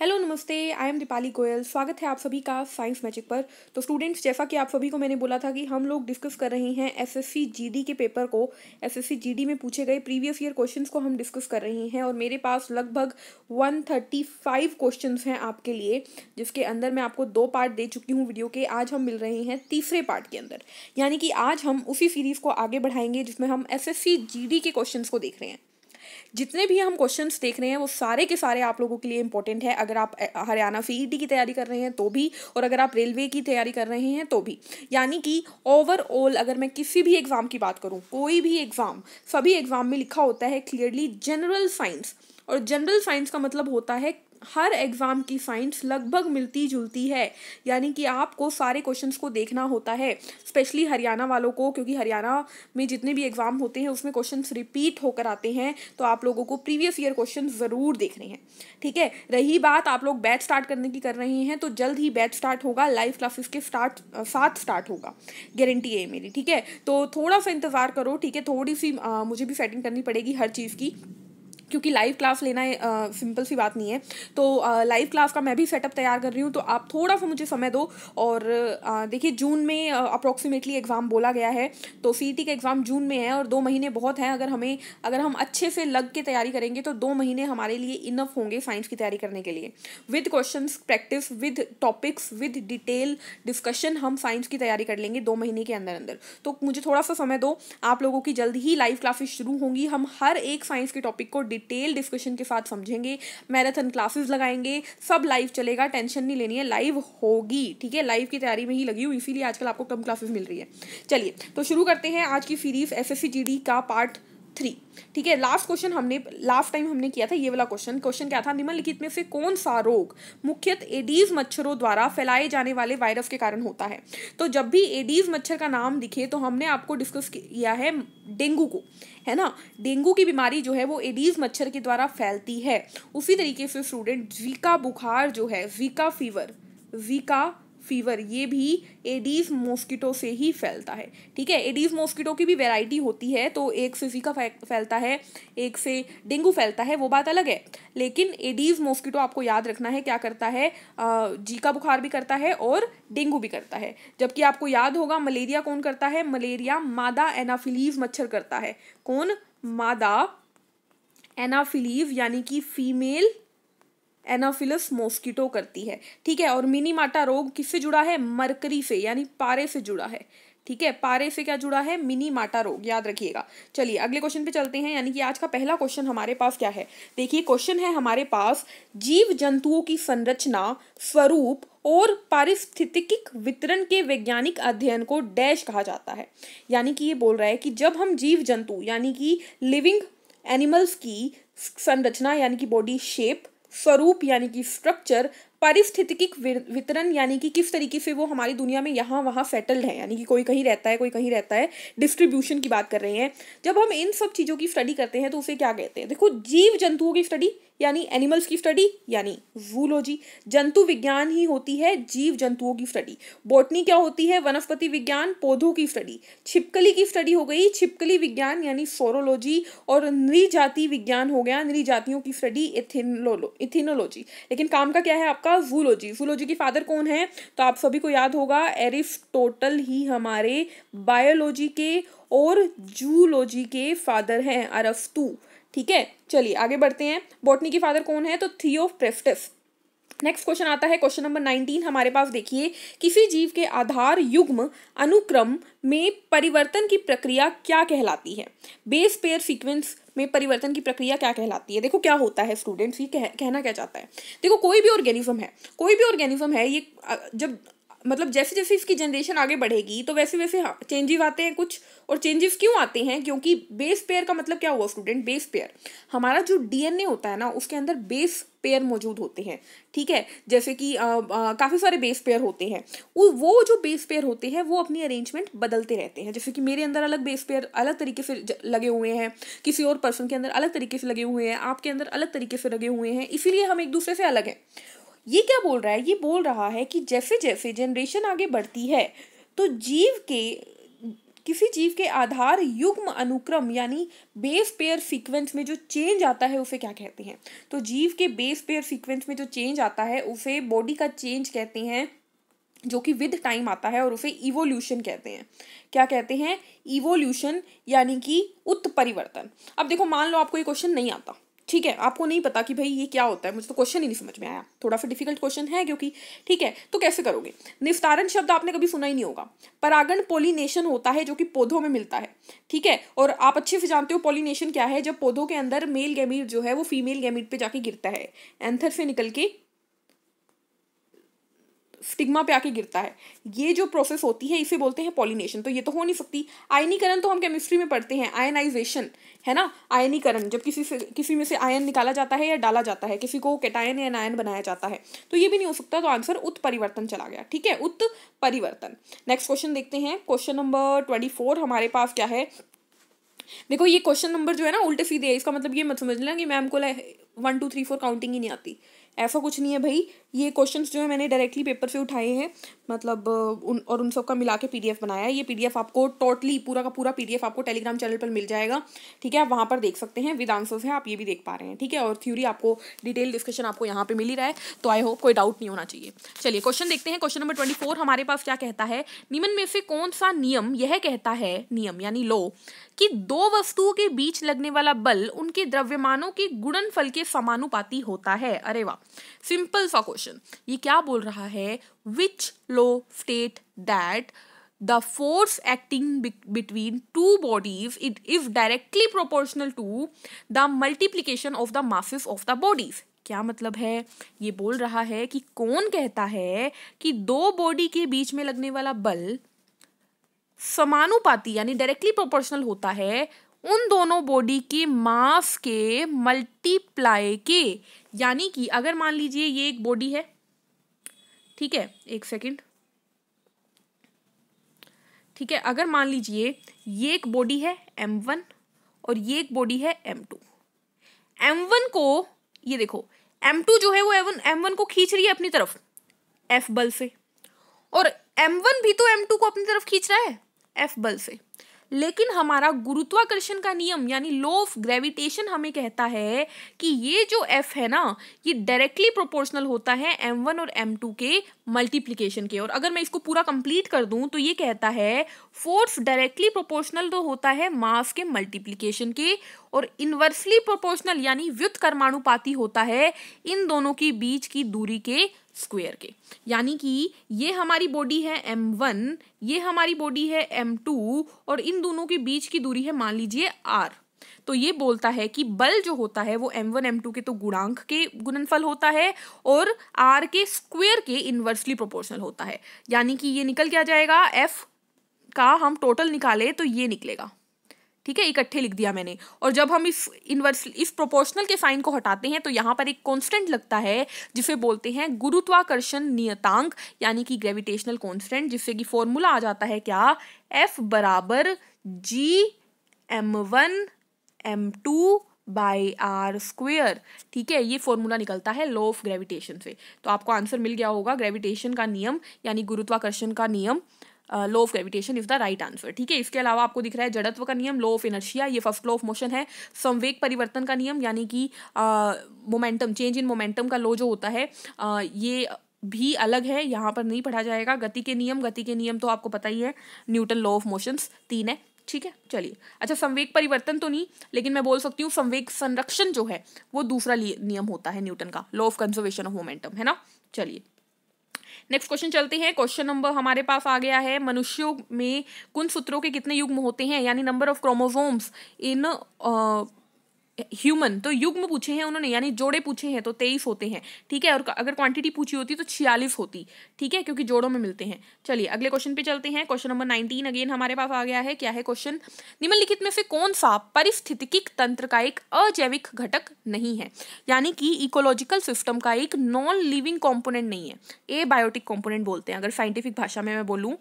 hello नमस्ते I am Deepali Goyal स्वागत है आप सभी का साइंस मैजिक पर तो स्टूडेंट्स जैसा कि आप सभी को मैंने बोला था कि हम लोग डिस्कस कर रहे हैं एसएससी जीडी के पेपर को एसएससी जीडी में पूछे गए प्रीवियस ईयर क्वेश्चंस को हम डिस्कस कर रहे हैं और मेरे पास लगभग 135 क्वेश्चंस हैं आपके लिए जिसके अंदर मैं आपको दो पार्ट दे चुकी हूँ वीडियो के आज हम मिल रहे हैं तीसरे पार्ट के अंदर यानी कि आज हम उसी सीरीज़ को आगे बढ़ाएंगे जिसमें हम एस एस के क्वेश्चन को देख रहे हैं जितने भी हम क्वेश्चन देख रहे हैं वो सारे के सारे आप लोगों के लिए इंपॉर्टेंट है अगर आप हरियाणा सी e की तैयारी कर रहे हैं तो भी और अगर आप रेलवे की तैयारी कर रहे हैं तो भी यानी कि ओवरऑल अगर मैं किसी भी एग्ज़ाम की बात करूँ कोई भी एग्ज़ाम सभी एग्ज़ाम में लिखा होता है क्लियरली जनरल साइंस और जनरल साइंस का मतलब होता है हर एग्ज़ाम की साइंस लगभग मिलती जुलती है यानी कि आपको सारे क्वेश्चंस को देखना होता है स्पेशली हरियाणा वालों को क्योंकि हरियाणा में जितने भी एग्ज़ाम होते हैं उसमें क्वेश्चंस रिपीट होकर आते हैं तो आप लोगों को प्रीवियस ईयर क्वेश्चन ज़रूर देखने हैं ठीक है रही बात आप लोग बैच स्टार्ट करने की कर रहे हैं तो जल्द ही बैच स्टार्ट होगा लाइव क्लासेस के स्टार्ट साथ स्टार्ट होगा गारंटी है मेरी ठीक है तो थोड़ा सा इंतज़ार करो ठीक है थोड़ी सी आ, मुझे भी सेटिंग करनी पड़ेगी हर चीज़ की क्योंकि लाइव क्लास लेना है सिंपल सी बात नहीं है तो लाइव क्लास का मैं भी सेटअप तैयार कर रही हूँ तो आप थोड़ा सा मुझे समय दो और देखिए जून में अप्रॉक्सीमेटली एग्ज़ाम बोला गया है तो सी का एग्ज़ाम जून में है और दो महीने बहुत हैं अगर हमें अगर हम अच्छे से लग के तैयारी करेंगे तो दो महीने हमारे लिए इनफ होंगे साइंस की तैयारी करने के लिए with question practice with topics with detail discussion हम साइंस की तैयारी कर लेंगे दो महीने के अंदर अंदर तो मुझे थोड़ा सा समय दो आप लोगों की जल्द ही लाइव क्लासेस शुरू होंगी हम हर एक साइंस के टॉपिक को डिटेल डिस्कशन के साथ समझेंगे मैराथन क्लासेस लगाएंगे सब लाइव चलेगा टेंशन नहीं लेनी है लाइव होगी ठीक है लाइव की तैयारी में ही लगी हुई इसीलिए आजकल आपको कम क्लासेस मिल रही है चलिए तो शुरू करते हैं आज की सीरीज एस एस का पार्ट थ्री ठीक है लास्ट क्वेश्चन हमने लास्ट टाइम हमने किया था ये वाला क्वेश्चन क्वेश्चन क्या था निम्नलिखित में से कौन सा रोग मुख्यतः एडीज मच्छरों द्वारा फैलाए जाने वाले वायरस के कारण होता है तो जब भी एडीज मच्छर का नाम दिखे तो हमने आपको डिस्कस किया है डेंगू को है ना डेंगू की बीमारी जो है वो एडीज मच्छर के द्वारा फैलती है उसी तरीके से स्टूडेंट जीका बुखार जो है जीका फीवर जीका फीवर ये भी एडीज मॉस्किटो से ही फैलता है ठीक है एडीज मॉस्किटो की भी वैरायटी होती है तो एक से जीका फैलता है एक से डेंगू फैलता है वो बात अलग है लेकिन एडीज मॉस्किटो आपको याद रखना है क्या करता है जीका बुखार भी करता है और डेंगू भी करता है जबकि आपको याद होगा मलेरिया कौन करता है मलेरिया मादा एनाफिलीज मच्छर करता है कौन मादा एनाफिलीव यानी कि फीमेल एनाफिलस मॉस्किटो करती है ठीक है और मिनी माटा रोग किससे जुड़ा है मरकरी से यानी पारे से जुड़ा है ठीक है पारे से क्या जुड़ा है मिनी माटा रोग याद रखिएगा चलिए अगले क्वेश्चन पे चलते हैं यानी कि आज का पहला क्वेश्चन हमारे पास क्या है देखिए क्वेश्चन है हमारे पास जीव जंतुओं की संरचना स्वरूप और पारिस्थितिक वितरण के वैज्ञानिक अध्ययन को डैश कहा जाता है यानी कि ये बोल रहा है कि जब हम जीव जंतु यानी कि लिविंग एनिमल्स की संरचना यानी कि बॉडी शेप स्वरूप यानी कि स्ट्रक्चर पारिस्थितिक वितरण यानी कि किस तरीके से वो हमारी दुनिया में यहाँ वहाँ सेटल्ड है यानी कि कोई कहीं रहता है कोई कहीं रहता है डिस्ट्रीब्यूशन की बात कर रहे हैं जब हम इन सब चीज़ों की स्टडी करते हैं तो उसे क्या कहते हैं देखो जीव जंतुओं की स्टडी यानी एनिमल्स की स्टडी यानी जूलॉजी जंतु विज्ञान ही होती है जीव जंतुओं की स्टडी बॉटनी क्या होती है वनस्पति विज्ञान पौधों की स्टडी छिपकली की स्टडी हो गई छिपकली विज्ञान यानी सोरोलॉजी और नृजाति विज्ञान हो गया नृजातियों की स्टडी इथिनोलॉजी लेकिन काम का क्या है आपका आपका जूलॉजी जूलॉजी के फादर कौन है तो आप सभी को याद होगा एरिस्टोटल ही हमारे बायोलॉजी के और जूलॉजी के फादर हैं अरस्तू ठीक है चलिए आगे बढ़ते हैं बॉटनी के फादर कौन है तो थियो प्रेफ्टिस नेक्स्ट क्वेश्चन आता है क्वेश्चन नंबर नाइनटीन हमारे पास देखिए किसी जीव के आधार युग्म अनुक्रम में परिवर्तन की प्रक्रिया क्या कहलाती है बेस पेयर सीक्वेंस में परिवर्तन की प्रक्रिया क्या कहलाती है देखो क्या होता है स्टूडेंट्स ये कह, कहना क्या चाहता है देखो कोई भी ऑर्गेनिज्म है कोई भी ऑर्गेनिज्म है ये जब मतलब जैसे जैसे इसकी जनरेशन आगे बढ़ेगी तो वैसे वैसे चेंजेस आते हैं कुछ और चेंजेस क्यों आते हैं क्योंकि बेस पेयर का मतलब क्या हुआ स्टूडेंट बेस पेयर हमारा जो डीएनए होता है ना उसके अंदर बेस पेयर मौजूद होते हैं ठीक है जैसे कि काफ़ी सारे बेस पेयर होते हैं वो जो बेस पेयर होते हैं वो अपनी अरेंजमेंट बदलते रहते हैं जैसे कि मेरे अंदर अलग बेस पेयर अलग तरीके से लगे हुए हैं किसी और पर्सन के अंदर अलग तरीके से लगे हुए हैं आपके अंदर अलग तरीके से लगे हुए हैं इसीलिए हम एक दूसरे से अलग हैं ये क्या बोल रहा है ये बोल रहा है कि जैसे जैसे जनरेशन आगे बढ़ती है तो जीव के किसी जीव के आधार युग्म अनुक्रम यानी बेस पेयर सीक्वेंस में जो चेंज आता है उसे क्या कहते हैं तो जीव के बेस पेयर सीक्वेंस में जो चेंज आता है उसे बॉडी का चेंज कहते हैं जो कि विद टाइम आता है और उसे इवोल्यूशन कहते हैं क्या कहते हैं इवोल्यूशन यानी कि उत्परिवर्तन अब देखो मान लो आपको ये क्वेश्चन नहीं आता ठीक है आपको नहीं पता कि भाई ये क्या होता है मुझे तो क्वेश्चन ही नहीं समझ में आया थोड़ा सा डिफिकल्ट क्वेश्चन है क्योंकि ठीक है तो कैसे करोगे निस्तारण शब्द आपने कभी सुना ही नहीं होगा परागण पोलिनेशन होता है जो कि पौधों में मिलता है ठीक है और आप अच्छे से जानते हो पोलिनेशन क्या है जब पौधों के अंदर मेल गैमीट जो है वो फीमेल गैमीट पर जाके गिरता है एंथर से निकल के स्टिग्मा पे आके गिरता है ये जो प्रोसेस होती है इसे बोलते हैं पॉलिनेशन तो ये तो हो नहीं सकती आयनीकरण तो हम केमिस्ट्री में पढ़ते हैं आयनाइजेशन है ना आयनीकरण जब किसी से किसी में से आयन निकाला जाता है या डाला जाता है किसी को कैटायन या नायन बनाया जाता है तो ये भी नहीं हो सकता तो आंसर उत्परिवर्तन चला गया ठीक है उत्परिवर्तन नेक्स्ट क्वेश्चन देखते हैं क्वेश्चन नंबर ट्वेंटी हमारे पास क्या है देखो ये क्वेश्चन नंबर जो है ना उल्टे सीधे है इसका मतलब ये मत समझ लेना कि मैम को one two three four counting ही नहीं आती ऐसा कुछ नहीं है भाई ये क्वेश्चन जो है मैंने डायरेक्टली पेपर से उठाए हैं मतलब उन और उन सबका मिला के पी बनाया है ये पी आपको टोटली पूरा का पूरा पी आपको टेलीग्राम चैनल पर मिल जाएगा ठीक है आप वहाँ पर देख सकते हैं विद आंसर्स है आप ये भी देख पा रहे हैं ठीक है और थ्योरी आपको डिटेल डिस्कशन आपको यहाँ पर मिल ही रहा है तो आई होप कोई डाउट नहीं होना चाहिए चलिए क्वेश्चन देखते हैं क्वेश्चन नंबर ट्वेंटी फोर हमारे पास क्या कहता है निम्न में से कौन सा नियम यह कहता है नियम यानी लो कि दो वस्तुओं के बीच लगने वाला बल उनके द्रव्यमानों के गुणनफल के समानुपाती होता है अरे वाह सिंपल सा क्वेश्चन ये क्या बोल रहा है which law states that the force acting between two bodies it is directly proportional to the multiplication of the masses of the bodies क्या मतलब है ये बोल रहा है कि कौन कहता है कि दो बॉडी के बीच में लगने वाला बल समानुपाती यानी डायरेक्टली प्रोपोर्शनल होता है उन दोनों बॉडी के मास के मल्टीप्लाई के यानी कि अगर मान लीजिए ये एक बॉडी है ठीक है एक सेकंड ठीक है अगर मान लीजिए ये एक बॉडी है एम वन और ये एक बॉडी है एम टू एम वन को ये देखो एम टू जो है वो एवन एम वन को खींच रही है अपनी तरफ एफ बल से और एम वन भी तो एम टू को अपनी तरफ खींच रहा है एफ बल से लेकिन हमारा गुरुत्वाकर्षण का नियम यानी लो ऑफ ग्रेविटेशन हमें कहता है कि ये जो एफ है ना ये डायरेक्टली प्रोपोर्शनल होता है एम वन और एम टू के मल्टीप्लीकेशन के और अगर मैं इसको पूरा कंप्लीट कर दूं तो ये कहता है फोर्स डायरेक्टली प्रोपोर्शनल तो होता है मास के मल्टीप्लीकेशन के और इन्वर्सली प्रोपोर्शनल यानी व्युत कर्माणुपाती होता है इन दोनों के बीच की दूरी के स्क्वेयर के यानी कि ये हमारी बॉडी है एम वन ये हमारी बॉडी है एम टू और इन दोनों के बीच की दूरी है मान लीजिए आर तो ये बोलता है कि बल जो होता है वो एम वन एम टू के तो गुणांक के गुणनफल होता है और आर के स्क्वेयर के इन्वर्सली प्रोपोर्शनल होता है यानी कि ये निकल क्या जाएगा एफ का हम टोटल निकाले तो ये निकलेगा ठीक है इकट्ठे लिख दिया मैंने और जब हम इस इनवर्स इस प्रोपोर्शनल के साइन को हटाते हैं तो यहाँ पर एक कॉन्स्टेंट लगता है जिसे बोलते हैं गुरुत्वाकर्षण नियतांक यानी कि ग्रेविटेशनल कॉन्स्टेंट जिससे कि फॉर्मूला आ जाता है क्या एफ बराबर G M one M two by R square ठीक है ये फॉर्मूला निकलता है लॉ ऑफ ग्रेविटेशन से तो आपको आंसर मिल गया होगा ग्रेविटेशन का नियम यानी गुरुत्वाकर्षण का नियम law of gravitation is the right answer ठीक है इसके अलावा आपको दिख रहा है जड़त्व का नियम लॉ ऑफ इनर्शिया ये फर्स्ट लॉ ऑफ मोशन है संवेग परिवर्तन का नियम यानी कि मोमेंटम चेंज इन मोमेंटम का लॉ जो होता है uh, ये भी अलग है यहाँ पर नहीं पढ़ा जाएगा गति के नियम गति के नियम तो आपको पता ही है न्यूटन लॉ ऑफ मोशंस तीन है ठीक है चलिए अच्छा संवेग परिवर्तन तो नहीं लेकिन मैं बोल सकती हूँ संवेग संरक्षण जो है वो दूसरा नियम होता है न्यूटन का law of conservation of momentum है ना चलिए नेक्स्ट क्वेश्चन चलते हैं क्वेश्चन नंबर हमारे पास आ गया है मनुष्यों में कुन सूत्रों के कितने युग्म होते हैं यानी number of chromosomes in human तो युग्म पूछे हैं उन्होंने यानी जोड़े पूछे हैं तो तेईस होते हैं ठीक है और अगर क्वांटिटी पूछी होती तो छियालीस होती ठीक है क्योंकि जोड़ों में मिलते हैं चलिए अगले क्वेश्चन पे चलते हैं क्वेश्चन नंबर नाइनटीन अगेन हमारे पास आ गया है क्या है क्वेश्चन निम्नलिखित में से कौन सा परिस्थितिक तंत्र का एक अजैविक घटक नहीं है यानी कि इकोलॉजिकल सिस्टम का एक नॉन लिविंग कॉम्पोनेंट नहीं है ए बायोटिक कॉम्पोनेंट बोलते हैं अगर साइंटिफिक भाषा में मैं बोलूँ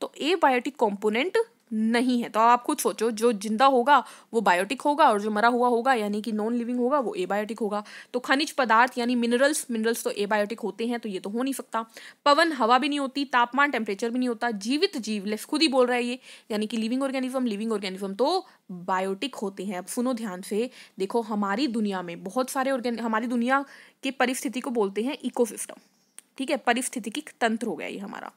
तो ए बायोटिक कॉम्पोनेंट नहीं है तो आप खुद सोचो जो जिंदा होगा वो बायोटिक होगा और जो मरा हुआ होगा यानी कि नॉन लिविंग होगा वो एबायोटिक होगा तो खनिज पदार्थ यानी मिनरल्स मिनरल्स तो एबायोटिक होते हैं तो ये तो हो नहीं सकता पवन हवा भी नहीं होती तापमान टेम्परेचर भी नहीं होता जीवित जीव लेस खुद ही बोल रहा है ये यानी कि लिविंग ऑर्गेनिज्म लिविंग ऑर्गेनिज्म तो बायोटिक होते हैं अब सुनो ध्यान से देखो हमारी दुनिया में बहुत सारे ऑर्गेन हमारी दुनिया के परिस्थिति को बोलते हैं इकोसिस्टम ठीक है परिस्थितिकी तंत्र हो गया ये हमारा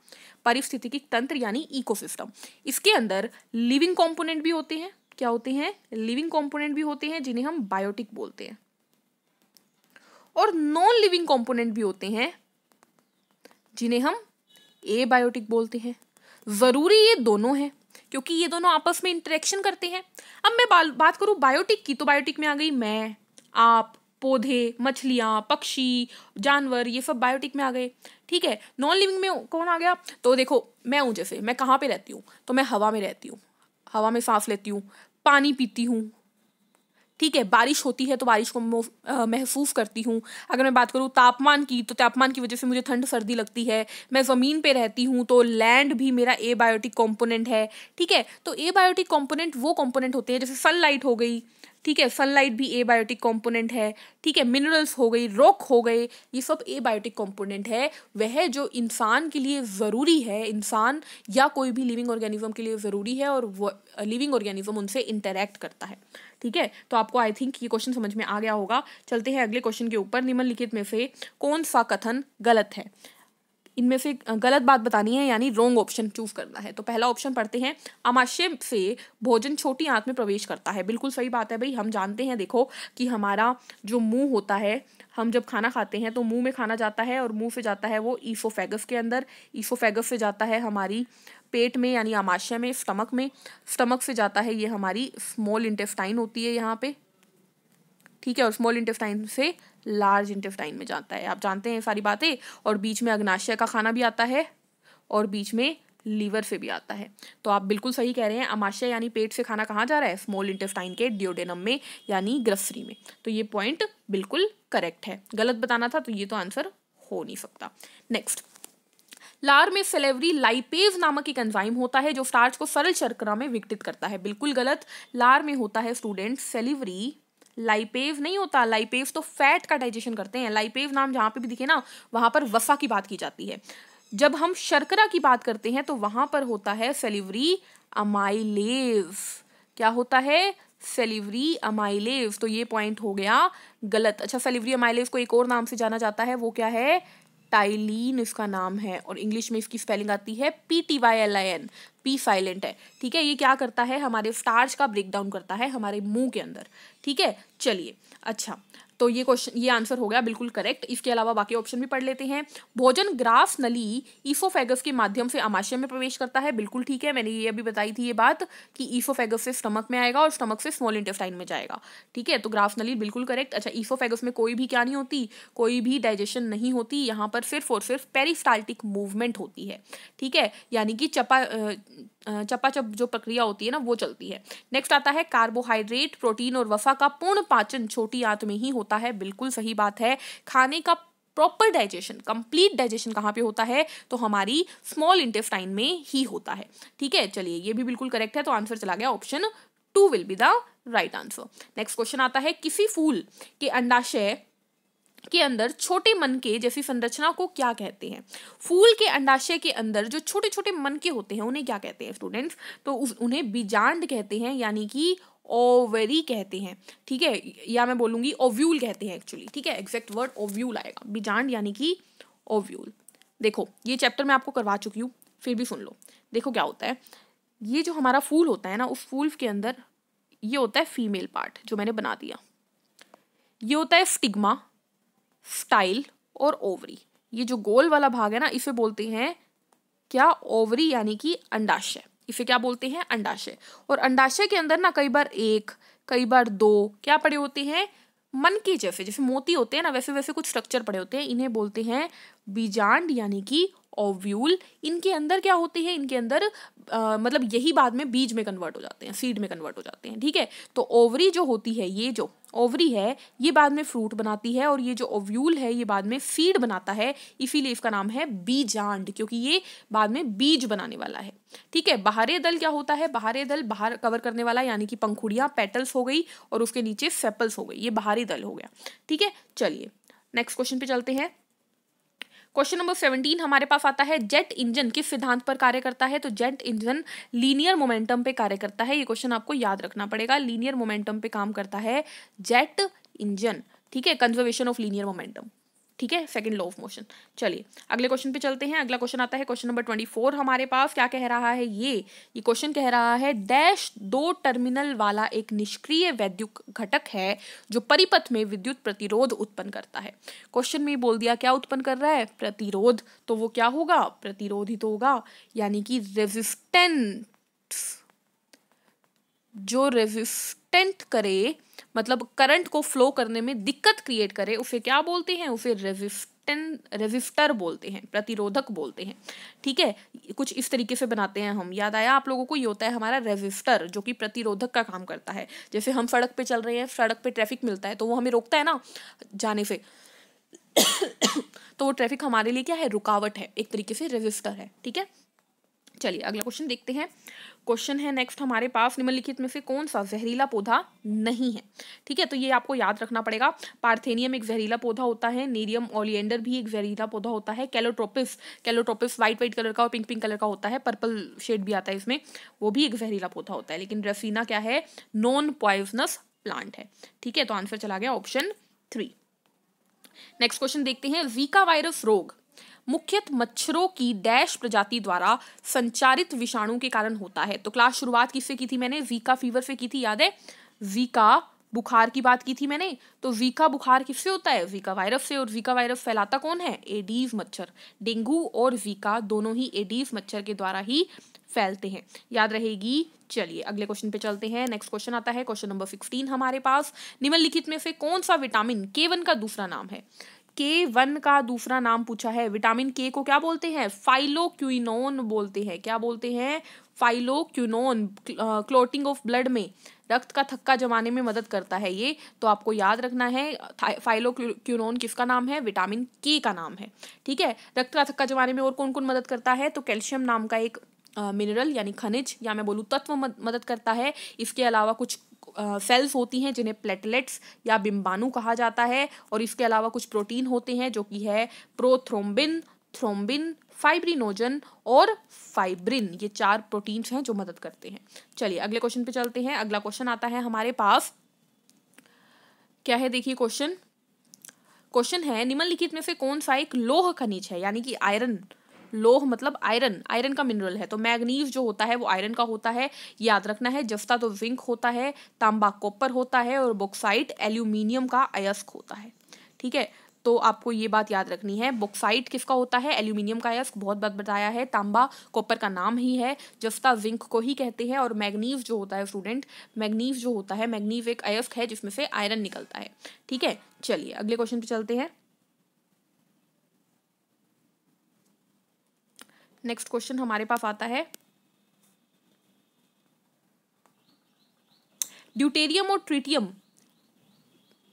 पारिस्थितिकी तंत्र यानी इकोसिस्टम इसके अंदर लिविंग कंपोनेंट भी होते हैं क्या होते हैं लिविंग कंपोनेंट भी होते हैं जिन्हें हम बायोटिक बोलते हैं और नॉन लिविंग कंपोनेंट भी होते हैं जिन्हें हम ए बायोटिक बोलते हैं ज़रूरी ये दोनों हैं क्योंकि ये दोनों आपस में इंटरेक्शन करते हैं अब मैं बात करूं बायोटिक की तो बायोटिक में आ गई मैं आप पौधे मछलियाँ पक्षी जानवर ये सब बायोटिक में आ गए ठीक है नॉन लिविंग में कौन आ गया तो देखो मैं हूँ जैसे मैं कहाँ पे रहती हूँ तो मैं हवा में रहती हूँ हवा में सांस लेती हूँ पानी पीती हूँ ठीक है बारिश होती है तो बारिश को महसूस करती हूँ अगर मैं बात करूँ तापमान की तो तापमान की वजह से मुझे ठंड सर्दी लगती है मैं ज़मीन पे रहती हूँ तो लैंड भी मेरा ए बायोटिक कॉम्पोनेंट है ठीक है तो ए बायोटिक कॉम्पोनेंट वो कॉम्पोनेंट होते हैं जैसे सनलाइट हो गई ठीक है सनलाइट भी ए बायोटिक कॉम्पोनेंट है ठीक है मिनरल्स हो गई रॉक हो गए ये सब ए बायोटिक कॉम्पोनेंट है वह जो इंसान के लिए ज़रूरी है इंसान या कोई भी लिविंग ऑर्गेनिज्म के लिए ज़रूरी है और लिविंग ऑर्गेनिज्म उनसे इंटरेक्ट करता है ठीक है तो आपको आई थिंक ये क्वेश्चन समझ में आ गया होगा चलते हैं अगले क्वेश्चन के ऊपर निम्नलिखित में से कौन सा कथन गलत है इनमें से गलत बात बतानी है यानी रॉन्ग ऑप्शन चूज करना है तो पहला ऑप्शन पढ़ते हैं अमाशय से भोजन छोटी आंत में प्रवेश करता है बिल्कुल सही बात है भाई हम जानते हैं देखो कि हमारा जो मुंह होता है हम जब खाना खाते हैं तो मुंह में खाना जाता है और मुंह से जाता है वो ईफोफेगस के अंदर ईफोफेगस से जाता है हमारी पेट में यानी अमाशय में स्टमक में स्टमक से जाता है ये हमारी स्मॉल इंटेस्टाइन होती है यहाँ पे ठीक है और स्मॉल इंटेस्टाइन से लार्ज इंटेस्टाइन में जाता है आप जानते हैं सारी बातें और बीच में अग्नाशय का खाना भी आता है और बीच में लीवर से भी आता है तो आप बिल्कुल सही कह रहे हैं अमाशय यानी पेट से खाना कहाँ जा रहा है स्मॉल इंटेस्टाइन के डिओडेनम में यानी ग्रसरी में तो ये पॉइंट बिल्कुल करेक्ट है गलत बताना था तो ये तो आंसर हो नहीं सकता नेक्स्ट लार में सेलेवरी लाइपेज नामक एक एंजाइम होता है जो स्टार्च को सरल शर्करा में विकटित करता है बिल्कुल गलत लार में होता है स्टूडेंट सेलिवरी लाइपेव नहीं होता लाइपेव तो फैट का डाइजेशन करते हैं लाइपेव नाम जहाँ पे भी दिखे ना वहाँ पर वसा की बात की जाती है जब हम शर्करा की बात करते हैं तो वहाँ पर होता है सेलिवरी अमाइलेव क्या होता है सेलिवरी अमाइलेव तो ये पॉइंट हो गया गलत अच्छा सेलिवरी अमाइलेव को एक और नाम से जाना जाता है वो क्या है टाइलिन इसका नाम है और इंग्लिश में इसकी स्पेलिंग आती है P T Y L I N P silent है ठीक है ये क्या करता है हमारे स्टार्च का ब्रेकडाउन करता है हमारे मुंह के अंदर ठीक है चलिए अच्छा तो ये क्वेश्चन ये आंसर हो गया बिल्कुल करेक्ट इसके अलावा बाकी ऑप्शन भी पढ़ लेते हैं भोजन ग्रास नली ईफोफेगस के माध्यम से आमाशय में प्रवेश करता है बिल्कुल ठीक है मैंने ये अभी बताई थी ये बात कि ईफोफेगस से स्टमक में आएगा और स्टमक से स्मॉल इंटेस्टाइन में जाएगा ठीक है तो ग्राफ नली बिल्कुल करेक्ट अच्छा ईफोफेगस में कोई भी क्या नहीं होती कोई भी डाइजेशन नहीं होती यहाँ पर सिर्फ और सिर्फ पेरिस्टाल्टिक मूवमेंट होती है ठीक है यानी कि चपा चपाचप जो प्रक्रिया होती है ना वो चलती है नेक्स्ट आता है कार्बोहाइड्रेट प्रोटीन और वफा का पूर्ण पाचन छोटी आंत में ही होता है बिल्कुल सही बात है खाने का प्रॉपर डाइजेशन कंप्लीट डाइजेशन कहाँ पे होता है तो हमारी स्मॉल इंटेस्टाइन में ही होता है ठीक है चलिए ये भी बिल्कुल करेक्ट है तो आंसर चला गया option two will be the right answer next question आता है किसी फूल के अंडाशय के अंदर छोटे मन के जैसी संरचना को क्या कहते हैं फूल के अंडाशय के अंदर जो छोटे छोटे मन के होते हैं उन्हें क्या कहते हैं स्टूडेंट्स तो उन्हें बीजांड कहते हैं यानी कि ओवरी कहते हैं ठीक है या मैं बोलूंगी ओव्यूल कहते हैं एक्चुअली ठीक है एग्जैक्ट वर्ड ओव्यूल आएगा बीजांड यानी कि ओव्यूल देखो ये चैप्टर मैं आपको करवा चुकी हूँ फिर भी सुन लो देखो क्या होता है ये जो हमारा फूल होता है ना उस फूल के अंदर ये होता है फीमेल पार्ट जो मैंने बना दिया ये होता है स्टिग्मा स्टाइल और ओवरी ये जो गोल वाला भाग है ना इसे बोलते हैं क्या ओवरी यानी कि अंडाशय इसे क्या बोलते हैं अंडाशय और अंडाशय के अंदर ना कई बार एक कई बार दो क्या पड़े होते हैं मन के जैसे जैसे मोती होते हैं ना वैसे वैसे कुछ स्ट्रक्चर पड़े होते हैं इन्हें बोलते हैं बीजांड यानी कि ओव्यूल इनके अंदर क्या होती है इनके अंदर आ, मतलब यही बाद में बीज में कन्वर्ट हो जाते हैं सीड में कन्वर्ट हो जाते हैं ठीक है तो ओवरी जो होती है ये जो ओवरी है ये बाद में फ्रूट बनाती है और ये जो ओव्यूल है ये बाद में सीड बनाता है इसीलिए इसका नाम है बीजांड क्योंकि ये बाद में बीज बनाने वाला है ठीक है बाहरे दल क्या होता है बाहरे दल बाहर कवर करने वाला यानी कि पंखुड़ियाँ पेटल्स हो गई और उसके नीचे सेपल्स हो गई ये बाहरी दल हो गया ठीक है चलिए नेक्स्ट क्वेश्चन पे चलते हैं क्वेश्चन नंबर सेवनटीन हमारे पास आता है जेट इंजन किस सिद्धांत पर कार्य करता है तो जेट इंजन लीनियर मोमेंटम पे कार्य करता है ये क्वेश्चन आपको याद रखना पड़ेगा लीनियर मोमेंटम पे काम करता है जेट इंजन ठीक है कंजर्वेशन ऑफ लीनियर मोमेंटम ठीक है सेकंड लॉ ऑफ मोशन चलिए अगले क्वेश्चन पे चलते हैं अगला क्वेश्चन आता है क्वेश्चन नंबर ट्वेंटी फोर हमारे पास क्या कह रहा है ये ये क्वेश्चन कह रहा है डैश दो टर्मिनल वाला एक निष्क्रिय वैद्युत घटक है जो परिपथ में विद्युत प्रतिरोध उत्पन्न करता है क्वेश्चन में बोल दिया क्या उत्पन्न कर रहा है प्रतिरोध तो वो क्या होगा प्रतिरोध ही तो होगा यानी कि रेजिस्टेंट जो रेजिस्टेंट करे मतलब करंट को फ्लो करने में दिक्कत क्रिएट करे उसे क्या बोलते हैं उसे रेजिस्टेंट रेजिस्टर बोलते हैं प्रतिरोधक बोलते हैं ठीक है कुछ इस तरीके से बनाते हैं हम याद आया आप लोगों को ये होता है हमारा रेजिस्टर जो कि प्रतिरोधक का काम करता है जैसे हम सड़क पे चल रहे हैं सड़क पे ट्रैफिक मिलता है तो वो हमें रोकता है ना जाने से तो वो ट्रैफिक हमारे लिए क्या है रुकावट है एक तरीके से रेजिस्टर है ठीक है चलिए अगला क्वेश्चन देखते हैं क्वेश्चन है नेक्स्ट हमारे पास निम्नलिखित में से कौन सा जहरीला पौधा नहीं है ठीक है तो ये आपको याद रखना पड़ेगा पार्थेनियम एक जहरीला पौधा होता है नेरियम ओलियंडर भी एक जहरीला पौधा होता है calotropis calotropis white white colour का और पिंक पिंक कलर का होता है पर्पल शेड भी आता है इसमें वो भी एक जहरीला पौधा होता है लेकिन रसीना क्या है नॉन पॉइजनस प्लांट है ठीक है तो आंसर चला गया ऑप्शन थ्री नेक्स्ट क्वेश्चन देखते हैं जीका वायरस रोग मुख्यतः मच्छरों की डैश प्रजाति द्वारा संचारित विषाणु के कारण होता है तो क्लास शुरुआत किससे की थी मैंने जीका फीवर से की थी याद है जीका बुखार की बात की थी मैंने तो वीका बुखार किससे होता है वीका वायरस से और वीका वायरस फैलाता कौन है एडीज मच्छर डेंगू और वीका दोनों ही एडीज मच्छर के द्वारा ही फैलते हैं याद रहेगी चलिए अगले क्वेश्चन पे चलते हैं नेक्स्ट क्वेश्चन आता है क्वेश्चन नंबर सिक्सटीन हमारे पास निम्नलिखित में से कौन सा विटामिन के वन का दूसरा नाम है के वन का दूसरा नाम पूछा है विटामिन के को क्या बोलते हैं क्यूनोन बोलते हैं क्या बोलते हैं फाइलोक्यूनोन क्लोटिंग ऑफ ब्लड में रक्त का थक्का जमाने में मदद करता है ये तो आपको याद रखना है फाइलोक्यूनोन किसका नाम है विटामिन के का नाम है ठीक है रक्त का थक्का जमाने में और कौन कौन मदद करता है तो कैल्शियम नाम का एक मिनरल यानी खनिज या मैं बोलूँ तत्व मदद करता है इसके अलावा कुछ सेल्स होती हैं जिन्हें प्लेटलेट्स या बिम्बानु कहा जाता है और इसके अलावा कुछ प्रोटीन होते हैं जो कि है प्रोथ्रोम्बिन थ्रोम्बिन फाइब्रिनोजन और फाइब्रिन ये चार प्रोटीन्स हैं जो मदद करते हैं चलिए अगले क्वेश्चन पे चलते हैं अगला क्वेश्चन आता है हमारे पास क्या है देखिए क्वेश्चन क्वेश्चन है निम्नलिखित में से कौन सा एक लोह खनिज है यानी कि आयरन लोह मतलब आयरन आयरन का मिनरल है तो मैग्नीज जो होता है वो आयरन का होता है याद रखना है जफ्ता तो जिंक होता है तांबा कॉपर होता है और बॉक्साइट एल्यूमिनियम का अयस्क होता है ठीक है तो आपको ये बात याद रखनी है बॉक्साइट किसका होता है एल्यूमिनियम का अयस्क बहुत बात बताया है तांबा कॉपर का नाम ही है जफ्ता जिंक को ही कहते हैं और मैग्नीज जो होता है स्टूडेंट मैग्नीज जो होता है मैग्नीज एक अयस्क है जिसमें से आयरन निकलता है ठीक है चलिए अगले क्वेश्चन पे चलते हैं नेक्स्ट क्वेश्चन हमारे पास आता है ड्यूटेरियम और ट्रिटियम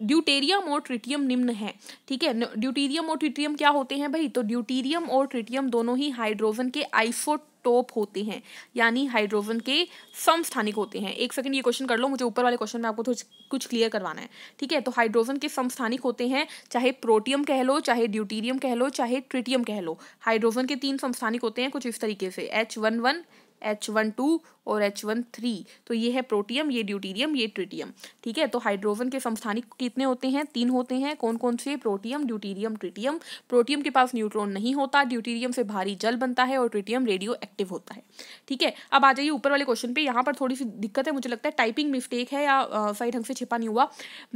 ड्यूटेरियम और ट्रिटियम निम्न है ठीक है ड्यूटेरियम और ट्रिटियम क्या होते हैं भाई तो ड्यूटेरियम और ट्रिटियम दोनों ही हाइड्रोजन के आइसोट टॉप होते हैं यानी हाइड्रोजन के समस्थानिक होते हैं एक सेकंड ये क्वेश्चन कर लो मुझे ऊपर वाले क्वेश्चन में आपको कुछ क्लियर करवाना है ठीक है तो हाइड्रोजन के समस्थानिक होते हैं चाहे प्रोटियम कह लो चाहे ड्यूटीरियम कह लो चाहे ट्रिटियम कह लो हाइड्रोजन के तीन संस्थानिक होते हैं कुछ इस तरीके से H one one H one two और एच वन थ्री तो ये है प्रोटियम ये ड्यूटीरियम ये ट्रिटियम ठीक है तो हाइड्रोजन के संस्थानिक कितने होते हैं तीन होते हैं कौन कौन से प्रोटियम ड्यूटीरियम ट्रिटियम प्रोटियम के पास न्यूट्रॉन नहीं होता ड्यूटीरियम से भारी जल बनता है और ट्रिटियम रेडियो एक्टिव होता है ठीक है अब आ जाइए ऊपर वाले क्वेश्चन पे यहाँ पर थोड़ी सी दिक्कत है मुझे लगता है टाइपिंग मिस्टेक है या सही ढंग से छिपा नहीं हुआ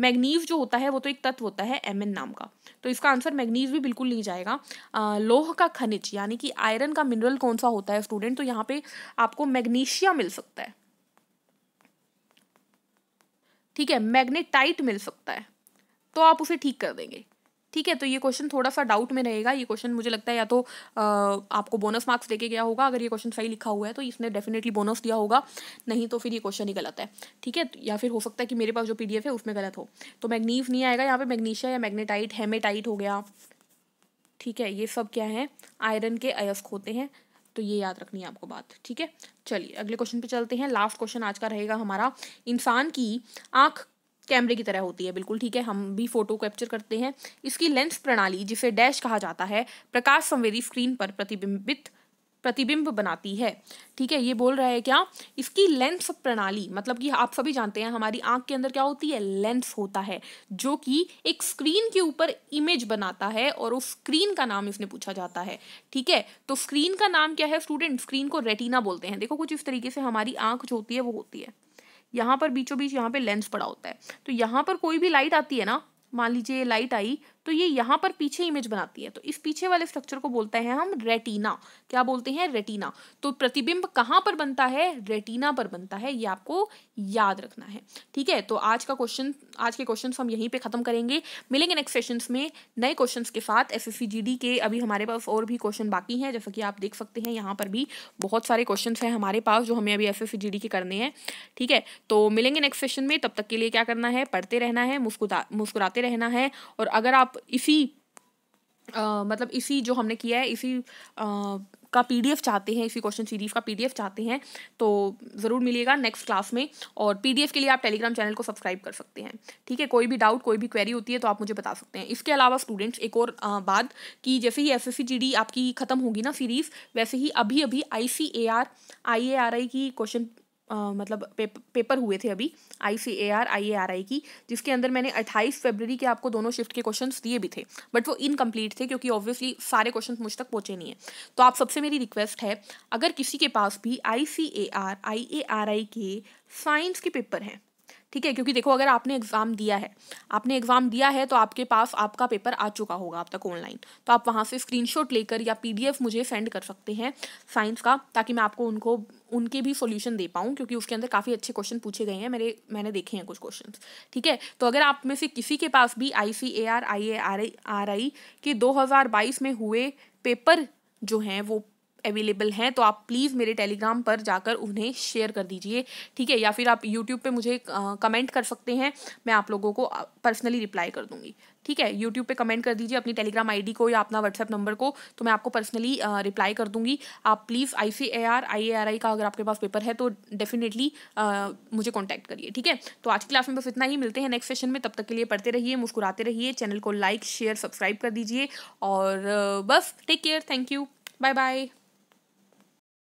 मैग्नीव जो होता है वो तो एक तत्व होता है एम नाम का तो इसका आंसर मैग्नीज भी बिल्कुल नहीं जाएगा लोह का खनिज यानी कि आयरन का मिनरल कौन सा होता है स्टूडेंट तो यहाँ पे आपको मैग्नीशियम मिल सकता है ठीक है मैग्नेटाइट मिल सकता है तो आप उसे ठीक कर देंगे ठीक है तो ये क्वेश्चन थोड़ा सा डाउट में रहेगा ये क्वेश्चन मुझे लगता है या तो आ, आपको बोनस मार्क्स लेके गया होगा अगर ये क्वेश्चन सही लिखा हुआ है तो इसने डेफिनेटली बोनस दिया होगा नहीं तो फिर ये क्वेश्चन ही गलत है ठीक है या फिर हो सकता है कि मेरे पास जो पीडीएफ है उसमें गलत हो तो मैग्नीव नहीं आएगा यहाँ पे मैग्नीशिया या मैग्नेटाइट हेमेटाइट हो गया ठीक है ये सब क्या है आयरन के अयस्क होते हैं तो ये याद रखनी है आपको बात ठीक है चलिए अगले क्वेश्चन पे चलते हैं लास्ट क्वेश्चन आज का रहेगा हमारा इंसान की आंख कैमरे की तरह होती है बिल्कुल ठीक है हम भी फोटो कैप्चर करते हैं इसकी लेंस प्रणाली जिसे डैश कहा जाता है प्रकाश संवेदी स्क्रीन पर प्रतिबिंबित प्रतिबिंब बनाती है ठीक है ये बोल रहा है क्या इसकी लेंस प्रणाली मतलब कि आप सभी जानते हैं हमारी आंख के अंदर क्या होती है लेंस होता है जो कि एक स्क्रीन के ऊपर इमेज बनाता है और उस स्क्रीन का नाम इसने पूछा जाता है ठीक है तो स्क्रीन का नाम क्या है स्टूडेंट स्क्रीन को रेटिना बोलते हैं देखो कुछ इस तरीके से हमारी आंख जो होती है वो होती है यहाँ पर बीचों बीच यहाँ पे लेंस पड़ा होता है तो यहाँ पर कोई भी लाइट आती है ना मान लीजिए लाइट आई तो ये यहाँ पर पीछे इमेज बनाती है तो इस पीछे वाले स्ट्रक्चर को बोलते हैं हम रेटिना क्या बोलते हैं रेटिना तो प्रतिबिंब कहाँ पर बनता है रेटिना पर बनता है ये आपको याद रखना है ठीक है तो आज का क्वेश्चन आज के क्वेश्चन हम यहीं पर खत्म करेंगे मिलेंगे नेक्स्ट सेशन में नए क्वेश्चन के साथ एस एस के अभी हमारे पास और भी क्वेश्चन बाकी हैं जैसा कि आप देख सकते हैं यहाँ पर भी बहुत सारे क्वेश्चन हैं हमारे पास जो हमें अभी एस एस के करने हैं ठीक है तो मिलेंगे नेक्स्ट सेशन में तब तक के लिए क्या करना है पढ़ते रहना है मुस्कुरा मुस्कुराते रहना है और अगर आप इसी आ, मतलब इसी जो हमने किया है इसी आ, का पीडीएफ चाहते हैं इसी क्वेश्चन सीरीज का पीडीएफ चाहते हैं तो ज़रूर मिलेगा नेक्स्ट क्लास में और पीडीएफ के लिए आप टेलीग्राम चैनल को सब्सक्राइब कर सकते हैं ठीक है कोई भी डाउट कोई भी क्वेरी होती है तो आप मुझे बता सकते हैं इसके अलावा स्टूडेंट्स एक और आ, बात कि जैसे ही एस एस आपकी ख़त्म होगी ना सीरीज़ वैसे ही अभी अभी आई C A R I A R आई की क्वेश्चन आ, मतलब पेप, पेपर हुए थे अभी आई C A R I A R आई की जिसके अंदर मैंने अट्ठाईस फरवरी के आपको दोनों शिफ्ट के क्वेश्चन दिए भी थे बट वो इनकम्प्लीट थे क्योंकि ऑब्वियसली सारे क्वेश्चन मुझ तक पहुँचे नहीं है तो आप सबसे मेरी रिक्वेस्ट है अगर किसी के पास भी I C A R I A R I के साइंस के पेपर हैं ठीक है क्योंकि देखो अगर आपने एग्ज़ाम दिया है आपने एग्ज़ाम दिया है तो आपके पास आपका पेपर आ चुका होगा आप तक ऑनलाइन तो आप वहाँ से स्क्रीनशॉट लेकर या पीडीएफ मुझे सेंड कर सकते हैं साइंस का ताकि मैं आपको उनको उनके भी सोल्यूशन दे पाऊँ क्योंकि उसके अंदर काफ़ी अच्छे क्वेश्चन पूछे गए हैं मेरे मैंने देखे हैं कुछ क्वेश्चन ठीक है तो अगर आप में से किसी के पास भी I C A R I A R I R I के दो हज़ार बाईस में हुए पेपर जो हैं वो अवेलेबल हैं तो आप प्लीज़ मेरे टेलीग्राम पर जाकर उन्हें शेयर कर दीजिए ठीक है या फिर आप यूट्यूब पर मुझे कमेंट कर सकते हैं मैं आप लोगों को पर्सनली रिप्लाई कर दूँगी ठीक है यूट्यूब पे कमेंट कर दीजिए अपनी टेलीग्राम आई को या अपना व्हाट्सअप नंबर को तो मैं आपको पर्सनली रिप्लाई कर दूंगी आप please I C A R I A R I का अगर आपके पास पेपर है तो डेफिनेटली मुझे कॉन्टैक्ट करिए ठीक है तो आज की क्लास में बस इतना ही मिलते हैं नेक्स्ट सेशन में तब तक के लिए पढ़ते रहिए मुस्कुराते रहिए चैनल को लाइक शेयर सब्सक्राइब कर दीजिए और बस take care thank you bye bye